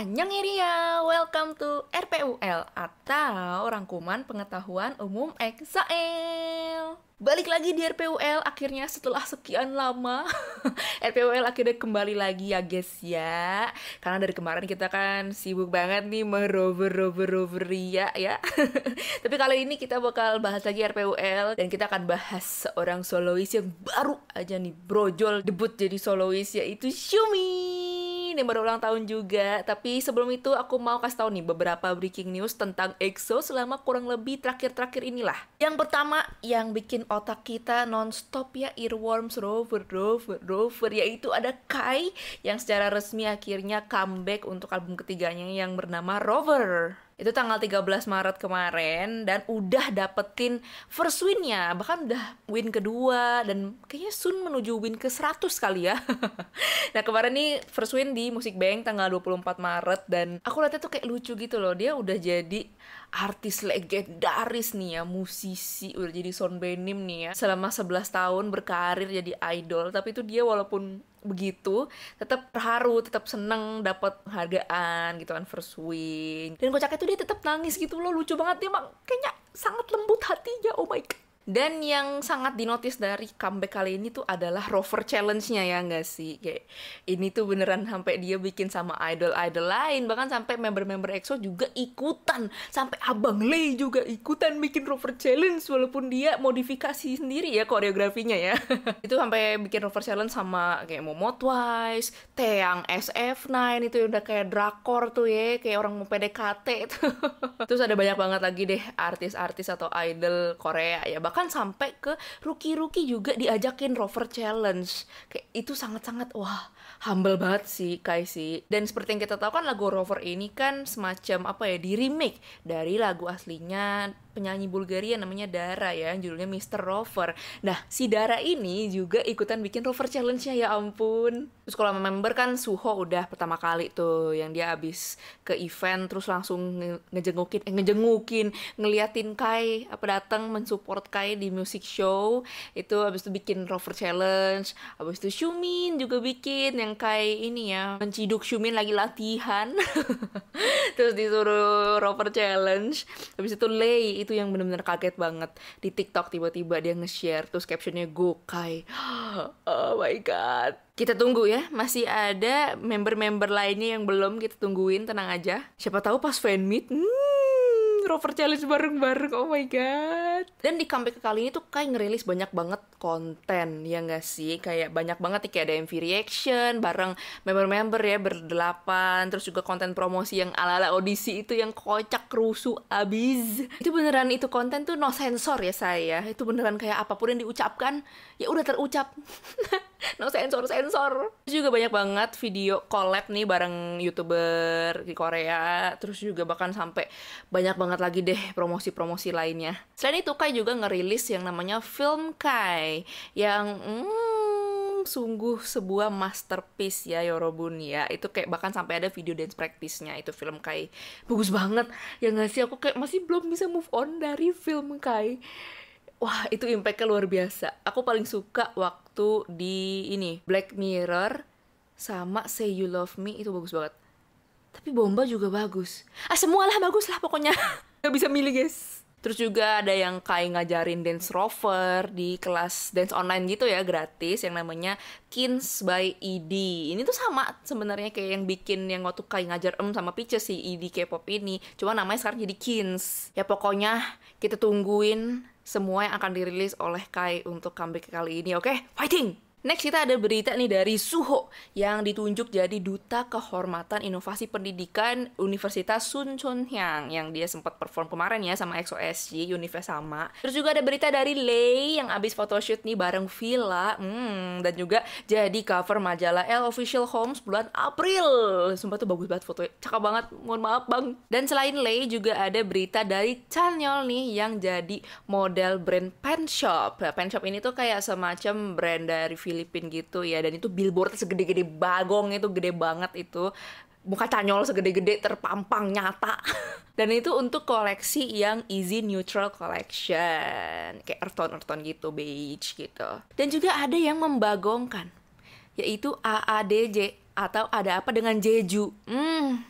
Anjang Iria, welcome to RPUL atau Rangkuman Pengetahuan Umum Excel. Balik lagi di RPUL akhirnya setelah sekian lama RPUL akhirnya kembali lagi ya guys ya Karena dari kemarin kita kan sibuk banget nih merover rover rover ria ya Tapi kali ini kita bakal bahas lagi RPUL Dan kita akan bahas seorang solois yang baru aja nih brojol debut jadi solois yaitu Shumi nih yang baru ulang tahun juga. Tapi sebelum itu aku mau kasih tahu nih beberapa breaking news tentang EXO selama kurang lebih terakhir-terakhir inilah. Yang pertama yang bikin otak kita nonstop ya earworms rover rover rover yaitu ada Kai yang secara resmi akhirnya comeback untuk album ketiganya yang bernama Rover itu tanggal 13 Maret kemarin dan udah dapetin first winnya bahkan udah win kedua dan kayaknya soon menuju win ke 100 kali ya nah kemarin nih first win di Musik Bank tanggal 24 Maret dan aku lihatnya tuh kayak lucu gitu loh dia udah jadi artis legendaris nih ya musisi udah jadi sound benim nih ya selama 11 tahun berkarir jadi idol tapi itu dia walaupun begitu tetap terharu tetap seneng dapat penghargaan gitu kan first win dan kocaknya tuh dia tetap nangis gitu loh lucu banget dia mak kayaknya sangat lembut hatinya oh my god dan yang sangat dinotis dari comeback kali ini tuh adalah rover challenge-nya ya nggak sih? Kayak ini tuh beneran sampai dia bikin sama idol-idol lain, bahkan sampai member-member EXO juga ikutan, sampai Abang Lee juga ikutan bikin rover challenge walaupun dia modifikasi sendiri ya koreografinya ya. itu sampai bikin rover challenge sama kayak Momo Twice, Teang SF9 itu udah kayak drakor tuh ya, kayak orang mau PDKT tuh. Terus ada banyak banget lagi deh artis-artis atau idol Korea ya bahkan sampai ke rookie-rookie juga diajakin rover challenge kayak itu sangat-sangat wah humble banget sih Kai sih dan seperti yang kita tahu kan lagu rover ini kan semacam apa ya di remake dari lagu aslinya penyanyi Bulgaria namanya Dara ya, judulnya Mr. Rover. Nah, si Dara ini juga ikutan bikin Rover Challenge-nya ya ampun. Terus kalau member kan Suho udah pertama kali tuh yang dia abis ke event terus langsung nge ngejengukin, eh, ngejengukin, ngeliatin Kai apa datang mensupport Kai di music show. Itu abis itu bikin Rover Challenge, abis itu Shumin juga bikin yang Kai ini ya, menciduk Shumin lagi latihan. terus disuruh Rover Challenge. abis itu Lei itu yang bener-bener kaget banget di TikTok tiba-tiba dia nge-share terus captionnya Gokai oh my god kita tunggu ya masih ada member-member lainnya yang belum kita tungguin tenang aja siapa tahu pas fan meet hmm, rover challenge bareng-bareng oh my god banget. Dan di comeback kali ini tuh kayak ngerilis banyak banget konten ya nggak sih? Kayak banyak banget nih kayak ada MV reaction bareng member-member ya berdelapan, terus juga konten promosi yang ala-ala audisi itu yang kocak rusuh abis. Itu beneran itu konten tuh no sensor ya saya. Ya. Itu beneran kayak apapun yang diucapkan ya udah terucap. no sensor sensor. Terus juga banyak banget video collab nih bareng youtuber di Korea. Terus juga bahkan sampai banyak banget lagi deh promosi-promosi lainnya. Selain itu itu Kai juga ngerilis yang namanya Film Kai yang mm, sungguh sebuah masterpiece ya Yorobun ya itu kayak bahkan sampai ada video dance practice-nya itu film Kai bagus banget ya nggak sih aku kayak masih belum bisa move on dari film Kai wah itu impactnya luar biasa aku paling suka waktu di ini Black Mirror sama Say You Love Me itu bagus banget tapi bomba juga bagus ah semualah bagus lah pokoknya nggak bisa milih guys Terus juga ada yang kayak ngajarin dance rover di kelas dance online gitu ya gratis yang namanya Kins by ED. Ini tuh sama sebenarnya kayak yang bikin yang waktu kayak ngajar em sama Peaches si ED K-pop ini. Cuma namanya sekarang jadi Kins. Ya pokoknya kita tungguin semua yang akan dirilis oleh Kai untuk comeback kali ini. Oke, okay? fighting! Next kita ada berita nih dari Suho yang ditunjuk jadi duta kehormatan inovasi pendidikan Universitas Sun Chun Hyang yang dia sempat perform kemarin ya sama EXO-SG sama. Terus juga ada berita dari Lei yang abis photoshoot nih bareng Villa hmm, dan juga jadi cover majalah L Official Homes bulan April. Sumpah tuh bagus banget fotonya, cakep banget. Mohon maaf bang. Dan selain Lei juga ada berita dari Chanyol nih yang jadi model brand Pen Shop. Nah, Pen Shop ini tuh kayak semacam brand dari Filipin gitu ya dan itu billboard segede-gede bagong itu gede banget itu muka canyol segede-gede terpampang nyata dan itu untuk koleksi yang easy neutral collection kayak earthton earthton gitu beige gitu dan juga ada yang membagongkan yaitu AADJ atau ada apa dengan Jeju hmm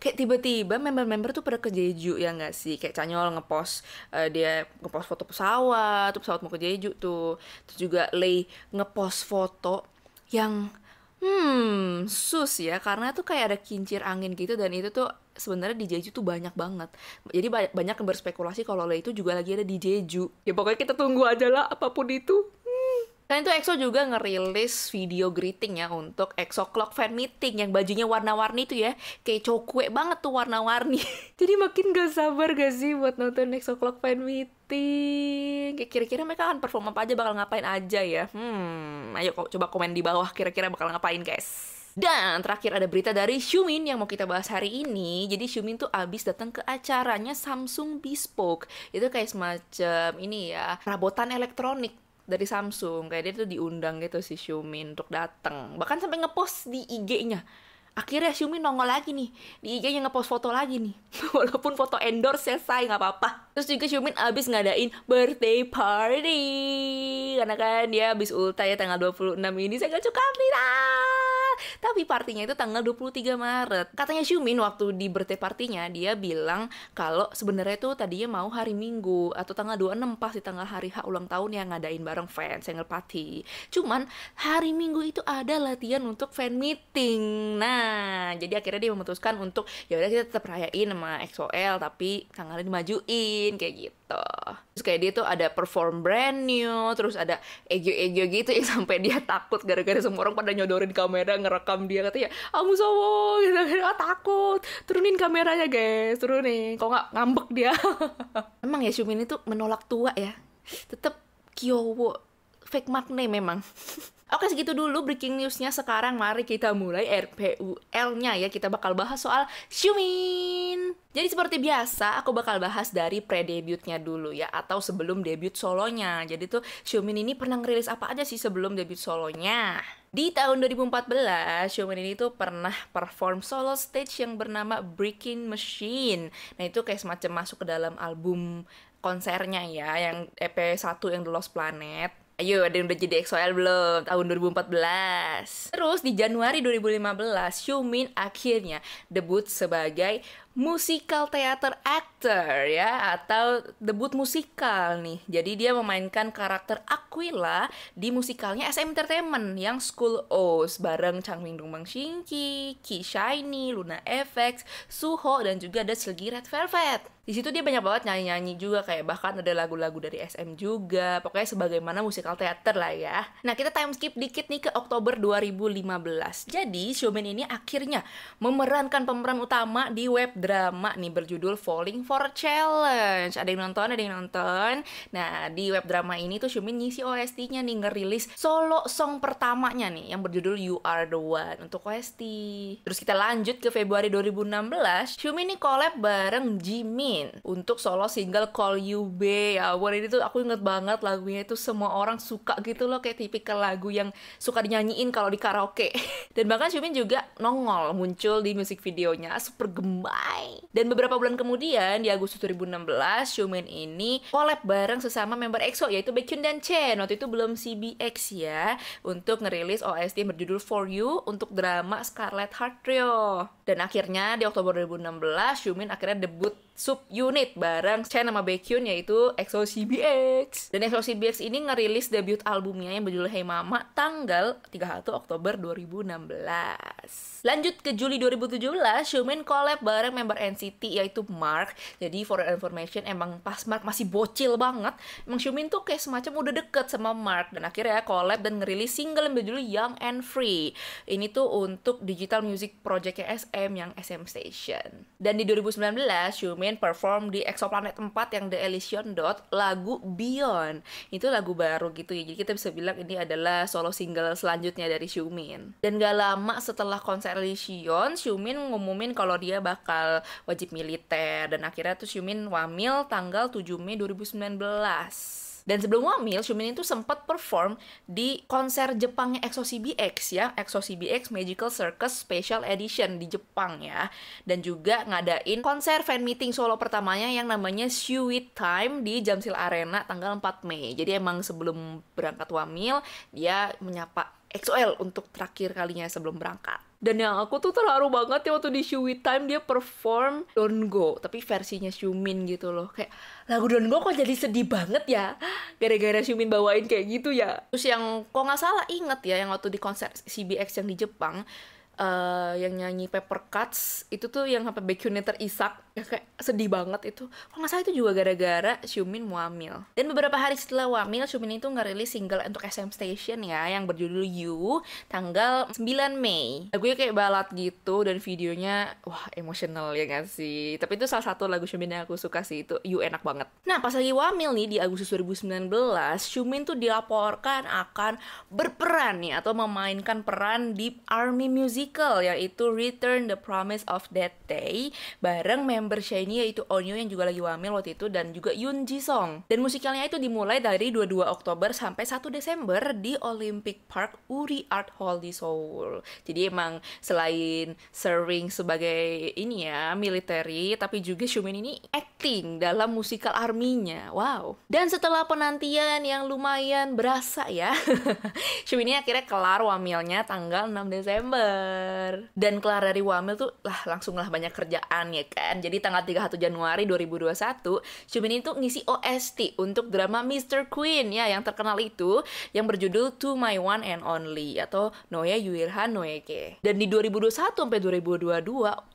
kayak tiba-tiba member-member tuh pada ke Jeju ya nggak sih kayak Canyol ngepost uh, dia ngepost foto pesawat tuh pesawat mau ke Jeju tuh terus juga Lei ngepost foto yang hmm sus ya karena tuh kayak ada kincir angin gitu dan itu tuh sebenarnya di Jeju tuh banyak banget jadi banyak yang berspekulasi kalau Lei itu juga lagi ada di Jeju ya pokoknya kita tunggu aja lah apapun itu Kan itu EXO juga ngerilis video greeting ya untuk EXO Clock Fan Meeting yang bajunya warna-warni itu ya. Kayak cokwe banget tuh warna-warni. Jadi makin gak sabar gak sih buat nonton EXO Clock Fan Meeting? Kayak kira-kira mereka akan perform apa aja, bakal ngapain aja ya. Hmm, ayo coba komen di bawah kira-kira bakal ngapain guys. Dan terakhir ada berita dari Shumin yang mau kita bahas hari ini. Jadi Shumin tuh abis datang ke acaranya Samsung Bespoke. Itu kayak semacam ini ya, perabotan elektronik dari Samsung kayak dia tuh diundang gitu si Xiaomi untuk datang bahkan sampai ngepost di IG-nya akhirnya Xiaomi nongol lagi nih di IG-nya ngepost foto lagi nih walaupun foto endorse selesai nggak apa-apa terus juga Xiaomi abis ngadain birthday party karena kan dia abis ulta ya tanggal 26 ini saya gak cukup tapi partinya itu tanggal 23 Maret. Katanya Xiumin waktu di birthday partinya dia bilang kalau sebenarnya itu tadinya mau hari Minggu atau tanggal 26 pas di tanggal hari H ulang tahun yang ngadain bareng fans yang party. Cuman hari Minggu itu ada latihan untuk fan meeting. Nah, jadi akhirnya dia memutuskan untuk ya udah kita tetap rayain sama XOL tapi tanggalnya dimajuin kayak gitu gitu. Terus kayak dia tuh ada perform brand new, terus ada ego-ego gitu yang sampai dia takut gara-gara semua orang pada nyodorin kamera ngerekam dia katanya, "Kamu ah, sowo," gitu, ah, takut. Turunin kameranya, guys. Turunin. Kok nggak ngambek dia. Emang ya Shumin itu menolak tua ya. Tetap kiowo fake makne memang. Oke segitu dulu breaking newsnya sekarang mari kita mulai RPUL-nya ya kita bakal bahas soal Xiumin. Jadi seperti biasa aku bakal bahas dari pre-debutnya dulu ya atau sebelum debut solonya. Jadi tuh Xiumin ini pernah ngerilis apa aja sih sebelum debut solonya? Di tahun 2014, Xiumin ini tuh pernah perform solo stage yang bernama Breaking Machine. Nah itu kayak semacam masuk ke dalam album konsernya ya, yang EP 1 yang The Lost Planet Ayo, ada yang udah jadi exo belum? Tahun 2014. Terus di Januari 2015, Xiumin akhirnya debut sebagai musical theater actor ya atau debut musikal nih. Jadi dia memainkan karakter Aquila di musikalnya SM Entertainment yang School O's bareng Chang Ming Dong Bang Shinki, Ki Shiny, Luna FX, Suho dan juga ada Selgi Red Velvet. Di situ dia banyak banget nyanyi-nyanyi juga kayak bahkan ada lagu-lagu dari SM juga. Pokoknya sebagaimana musikal teater lah ya. Nah, kita time skip dikit nih ke Oktober 2015. Jadi, Showman ini akhirnya memerankan pemeran utama di web drama nih berjudul Falling for Challenge. Ada yang nonton, ada yang nonton. Nah, di web drama ini tuh Shumin ngisi OST-nya nih ngerilis solo song pertamanya nih yang berjudul You Are The One untuk OST. Terus kita lanjut ke Februari 2016, Shumin nih collab bareng Jimin untuk solo single Call You Be Ya ampun, ini tuh aku inget banget lagunya itu semua orang suka gitu loh kayak tipikal lagu yang suka dinyanyiin kalau di karaoke. Dan bahkan Shumin juga nongol muncul di musik videonya super gemar dan beberapa bulan kemudian, di Agustus 2016, Xiumin ini collab bareng sesama member EXO, yaitu Baekhyun dan Chen. Waktu itu belum CBX ya, untuk ngerilis OST yang berjudul For You untuk drama Scarlet Heart Trio. Dan akhirnya, di Oktober 2016, Xiumin akhirnya debut subunit bareng Chen sama Baekhyun yaitu EXO CBX. Dan EXO CBX ini ngerilis debut albumnya yang berjudul Hey Mama tanggal 31 Oktober 2016. Lanjut ke Juli 2017, Shumin collab bareng member NCT yaitu Mark. Jadi for information emang pas Mark masih bocil banget, emang Shumin tuh kayak semacam udah deket sama Mark dan akhirnya collab dan ngerilis single yang berjudul Young and Free. Ini tuh untuk digital music projectnya SM yang SM Station. Dan di 2019 Shumin Main perform di Exoplanet 4 yang The Elysian Dot lagu Beyond. Itu lagu baru gitu ya. Jadi kita bisa bilang ini adalah solo single selanjutnya dari Xiumin. Dan gak lama setelah konser Elysian, Xiumin ngumumin kalau dia bakal wajib militer dan akhirnya tuh Xiumin wamil tanggal 7 Mei 2019. Dan sebelum wamil, Shumin itu sempat perform di konser Jepangnya EXO CBX ya, EXO CBX Magical Circus Special Edition di Jepang ya. Dan juga ngadain konser fan meeting solo pertamanya yang namanya Sweet Time di Jamsil Arena tanggal 4 Mei. Jadi emang sebelum berangkat wamil, dia menyapa XOL untuk terakhir kalinya sebelum berangkat. Dan yang aku tuh terharu banget ya waktu di Shui Time dia perform Don't Go, tapi versinya Shumin gitu loh. Kayak lagu Don't Go kok jadi sedih banget ya, gara-gara Shumin bawain kayak gitu ya. Terus yang kok nggak salah inget ya yang waktu di konser CBX yang di Jepang, uh, yang nyanyi Paper Cuts itu tuh yang sampai Baekhyunnya terisak yang kayak sedih banget itu kalau nggak salah itu juga gara-gara Xiumin wamil dan beberapa hari setelah wamil Xiumin itu ngerilis single untuk SM Station ya yang berjudul You tanggal 9 Mei lagunya kayak balat gitu dan videonya wah emosional ya kan sih tapi itu salah satu lagu Xiumin yang aku suka sih itu You enak banget nah pas lagi wamil nih di Agustus 2019 Xiumin tuh dilaporkan akan berperan nih atau memainkan peran di ARMY musical yaitu Return the Promise of That Day bareng member member Shiny yaitu Onyo yang juga lagi wamil waktu itu dan juga Yoon Ji Song. Dan musikalnya itu dimulai dari 22 Oktober sampai 1 Desember di Olympic Park Uri Art Hall di Seoul. Jadi emang selain serving sebagai ini ya military tapi juga Shumin ini acting dalam musikal arminya. Wow. Dan setelah penantian yang lumayan berasa ya. Shumin ini akhirnya kelar wamilnya tanggal 6 Desember. Dan kelar dari wamil tuh lah langsunglah banyak kerjaan ya kan. Jadi di tanggal 31 Januari 2021, Xiumin itu ngisi OST untuk drama Mr. Queen ya yang terkenal itu yang berjudul To My One and Only atau Noe Yuirhan Noeke. Dan di 2021 sampai 2022,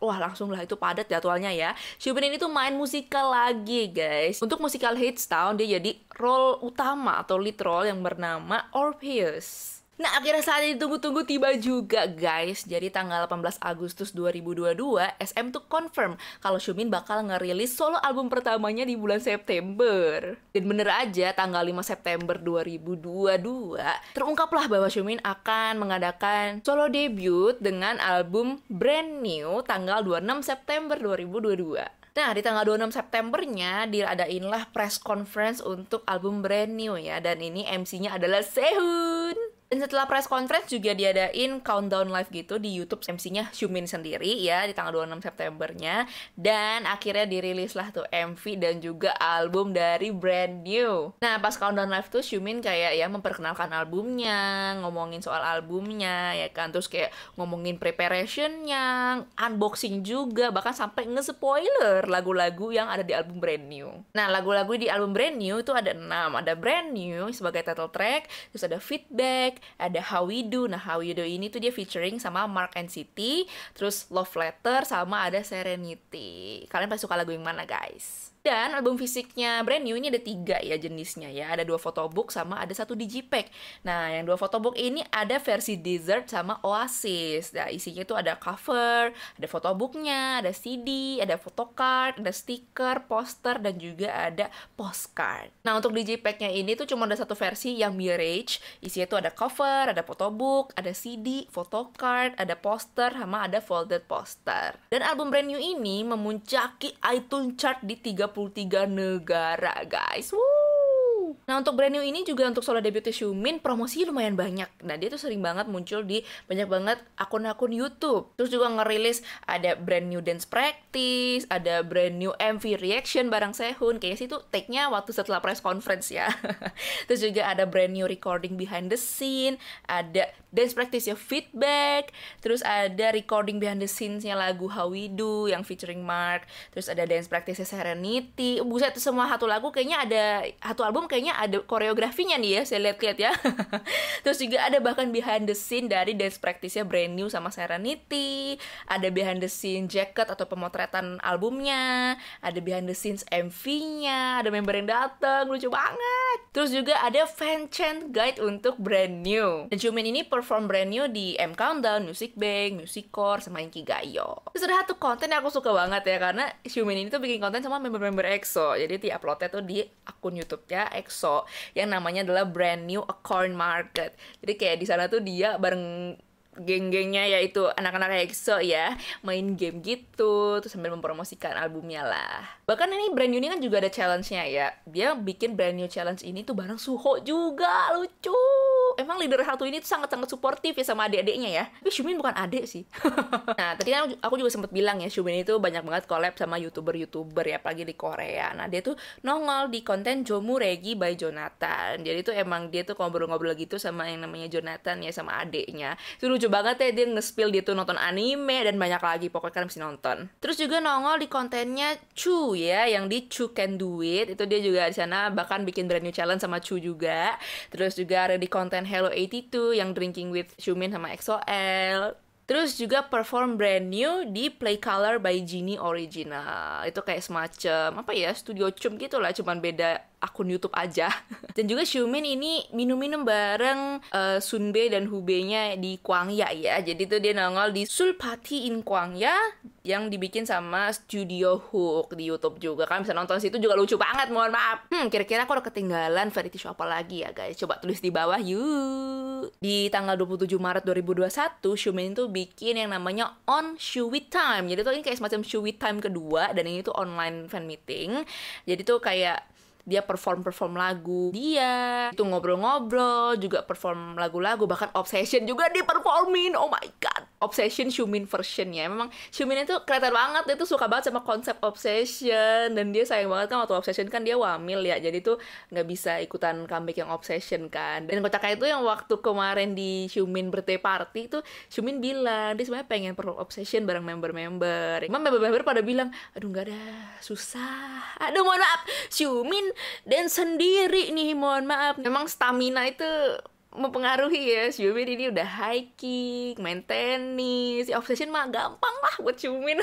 wah langsung lah itu padat jadwalnya ya. Xiumin itu main musikal lagi guys. Untuk musikal Hits Town dia jadi role utama atau lead role yang bernama Orpheus. Nah, akhirnya saat ditunggu-tunggu tiba juga, guys. Jadi tanggal 18 Agustus 2022, SM tuh confirm kalau Shumin bakal ngerilis solo album pertamanya di bulan September. Dan bener aja, tanggal 5 September 2022, terungkaplah bahwa Shumin akan mengadakan solo debut dengan album Brand New tanggal 26 September 2022. Nah, di tanggal 26 Septembernya diadainlah press conference untuk album Brand New ya. Dan ini MC-nya adalah Sehun. Dan setelah press conference juga diadain countdown live gitu di YouTube MC-nya Shumin sendiri ya di tanggal 26 Septembernya dan akhirnya dirilis lah tuh MV dan juga album dari Brand New. Nah, pas countdown live tuh Shumin kayak ya memperkenalkan albumnya, ngomongin soal albumnya ya kan terus kayak ngomongin preparationnya, unboxing juga bahkan sampai nge-spoiler lagu-lagu yang ada di album Brand New. Nah, lagu-lagu di album Brand New itu ada enam ada Brand New sebagai title track, terus ada Feedback, ada How We Do. Nah, How We Do ini tuh dia featuring sama Mark and City, terus Love Letter sama ada Serenity. Kalian pasti suka lagu yang mana, guys? Dan album fisiknya brand new ini ada tiga ya jenisnya ya. Ada dua photobook sama ada satu digipack. Nah, yang dua photobook ini ada versi desert sama oasis. Nah, isinya itu ada cover, ada photobooknya, ada CD, ada photocard, ada stiker, poster, dan juga ada postcard. Nah, untuk digipacknya ini tuh cuma ada satu versi yang Mirage. Isinya itu ada cover cover, ada photobook, ada CD, photocard, ada poster, sama ada folded poster. Dan album brand new ini memuncaki iTunes chart di 33 negara, guys. Woo! Nah untuk brand new ini juga untuk solo debutnya Xiumin promosi lumayan banyak. Nah dia tuh sering banget muncul di banyak banget akun-akun YouTube. Terus juga ngerilis ada brand new dance practice, ada brand new MV reaction barang Sehun. Kayaknya sih tuh take-nya waktu setelah press conference ya. Terus juga ada brand new recording behind the scene, ada dance practice ya feedback, terus ada recording behind the scenes-nya lagu How We Do yang featuring Mark, terus ada dance practice Serenity. Buset tuh semua satu lagu kayaknya ada satu album kayaknya ada koreografinya nih ya saya lihat-lihat ya terus juga ada bahkan behind the scene dari dance practice-nya brand new sama Serenity ada behind the scene jacket atau pemotretan albumnya ada behind the scenes MV-nya ada member yang datang lucu banget terus juga ada fan chant guide untuk brand new dan Jumin ini perform brand new di M Countdown Music Bank Music Core sama Inkigayo terus ada satu konten yang aku suka banget ya karena Jumin ini tuh bikin konten sama member-member EXO jadi di uploadnya tuh di akun YouTube-nya EXO yang namanya adalah Brand New Acorn Market. Jadi kayak di sana tuh dia bareng geng-gengnya yaitu anak-anak EXO ya main game gitu terus sambil mempromosikan albumnya lah bahkan ini brand new ini kan juga ada challenge-nya ya dia bikin brand new challenge ini tuh bareng Suho juga lucu emang leader satu ini tuh sangat-sangat suportif ya sama adik-adiknya ya. Tapi Shumin bukan adik sih. nah, tadi kan aku juga sempat bilang ya Shumin itu banyak banget collab sama YouTuber-YouTuber ya apalagi di Korea. Nah, dia tuh nongol di konten Jomu Regi by Jonathan. Jadi tuh emang dia tuh ngobrol-ngobrol gitu sama yang namanya Jonathan ya sama adiknya. Itu lucu banget ya dia nge-spill dia tuh nonton anime dan banyak lagi pokoknya kan mesti nonton. Terus juga nongol di kontennya Chu ya yang di Chu Can Do It. Itu dia juga di sana bahkan bikin brand new challenge sama Chu juga. Terus juga ada di konten konten Hello 82 yang Drinking with Shumin sama XOL. Terus juga perform brand new di Play Color by Genie Original. Itu kayak semacam apa ya studio cum gitu lah, cuman beda akun YouTube aja. dan juga Xiumin ini minum-minum bareng uh, eh, Sunbe dan Hubei-nya di Kuangya ya. Jadi tuh dia nongol di Sulpati in Kuangya yang dibikin sama Studio Hook di YouTube juga. Kalian bisa nonton situ juga lucu banget, mohon maaf. Hmm, kira-kira aku udah ketinggalan variety show apa lagi ya, guys? Coba tulis di bawah yuk. Di tanggal 27 Maret 2021, Xiumin itu bikin yang namanya On Shuwi Time. Jadi tuh ini kayak semacam Shuwi Time kedua dan ini tuh online fan meeting. Jadi tuh kayak dia perform perform lagu dia itu ngobrol-ngobrol juga perform lagu-lagu bahkan obsession juga di performin oh my god obsession Shumin ya memang Shumin itu keren banget dia tuh suka banget sama konsep obsession dan dia sayang banget kan waktu obsession kan dia wamil ya jadi tuh nggak bisa ikutan comeback yang obsession kan dan kocaknya itu yang waktu kemarin di Shumin birthday party itu Shumin bilang dia sebenarnya pengen perform obsession bareng member-member member-member pada bilang aduh nggak ada susah aduh mohon maaf Shumin dan sendiri nih mohon maaf memang stamina itu mempengaruhi ya si Yumin ini udah hiking, main tenis, si ya, obsession mah gampang lah buat si Yumin.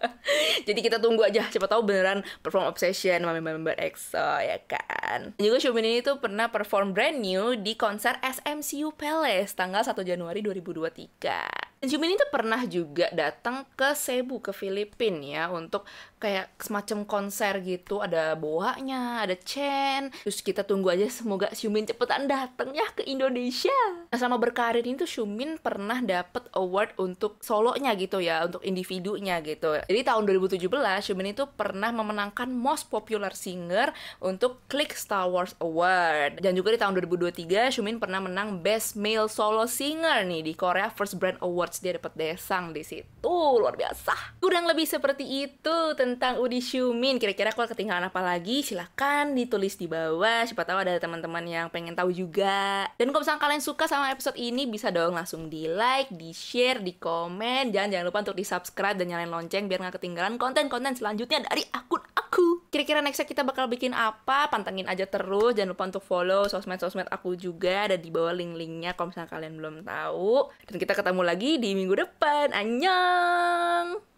Jadi kita tunggu aja siapa tahu beneran perform obsession sama member-member EXO ya kan. Dan juga ini tuh pernah perform brand new di konser SMCU Palace tanggal 1 Januari 2023. Dan ini tuh pernah juga datang ke Cebu ke Filipina ya untuk kayak semacam konser gitu ada boanya ada Chen terus kita tunggu aja semoga Shumin cepetan dateng ya ke Indonesia nah sama berkarir itu Shumin pernah dapet award untuk solonya gitu ya untuk individunya gitu jadi tahun 2017 Shumin itu pernah memenangkan Most Popular Singer untuk Click Star Wars Award dan juga di tahun 2023 Shumin pernah menang Best Male Solo Singer nih di Korea First Brand Awards dia dapat desang di situ luar biasa kurang lebih seperti itu tentang tentang Udi Shumin. Kira-kira kalau ketinggalan apa lagi, silahkan ditulis di bawah. Siapa tahu ada teman-teman yang pengen tahu juga. Dan kalau misalnya kalian suka sama episode ini, bisa dong langsung di like, di share, di komen. Dan jangan lupa untuk di subscribe dan nyalain lonceng biar nggak ketinggalan konten-konten selanjutnya dari akun aku. Kira-kira nextnya kita bakal bikin apa? Pantengin aja terus. Jangan lupa untuk follow sosmed-sosmed aku juga. Ada di bawah link-linknya kalau misalnya kalian belum tahu. Dan kita ketemu lagi di minggu depan. Annyeong!